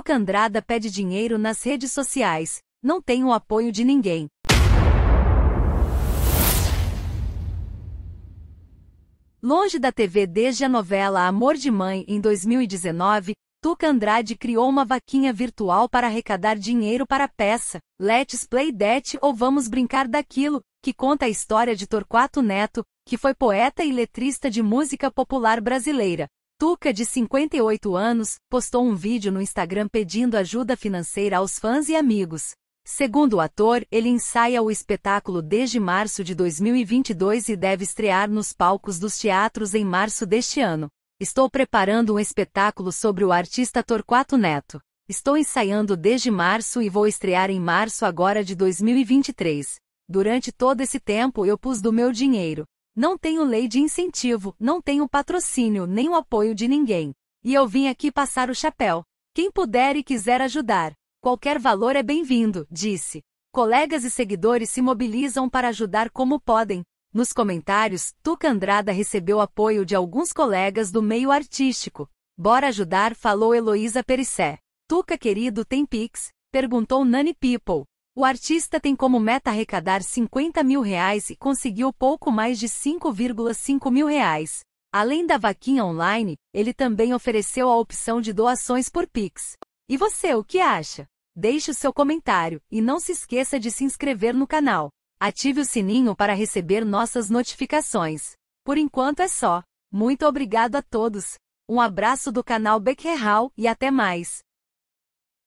Duca Andrada pede dinheiro nas redes sociais. Não tem o apoio de ninguém. Longe da TV desde a novela Amor de Mãe em 2019, Tuca Andrade criou uma vaquinha virtual para arrecadar dinheiro para a peça Let's Play That ou Vamos Brincar Daquilo, que conta a história de Torquato Neto, que foi poeta e letrista de música popular brasileira. Tuca, de 58 anos, postou um vídeo no Instagram pedindo ajuda financeira aos fãs e amigos. Segundo o ator, ele ensaia o espetáculo desde março de 2022 e deve estrear nos palcos dos teatros em março deste ano. Estou preparando um espetáculo sobre o artista Torquato Neto. Estou ensaiando desde março e vou estrear em março agora de 2023. Durante todo esse tempo eu pus do meu dinheiro. Não tenho lei de incentivo, não tenho patrocínio nem o apoio de ninguém. E eu vim aqui passar o chapéu. Quem puder e quiser ajudar, qualquer valor é bem-vindo, disse. Colegas e seguidores se mobilizam para ajudar como podem. Nos comentários, Tuca Andrada recebeu apoio de alguns colegas do meio artístico. Bora ajudar, falou Heloísa Perissé. Tuca querido tem Pix? Perguntou Nani People. O artista tem como meta arrecadar 50 mil reais e conseguiu pouco mais de 5,5 mil reais. Além da vaquinha online, ele também ofereceu a opção de doações por Pix. E você, o que acha? Deixe o seu comentário e não se esqueça de se inscrever no canal. Ative o sininho para receber nossas notificações. Por enquanto é só. Muito obrigado a todos. Um abraço do canal Becquerel e até mais.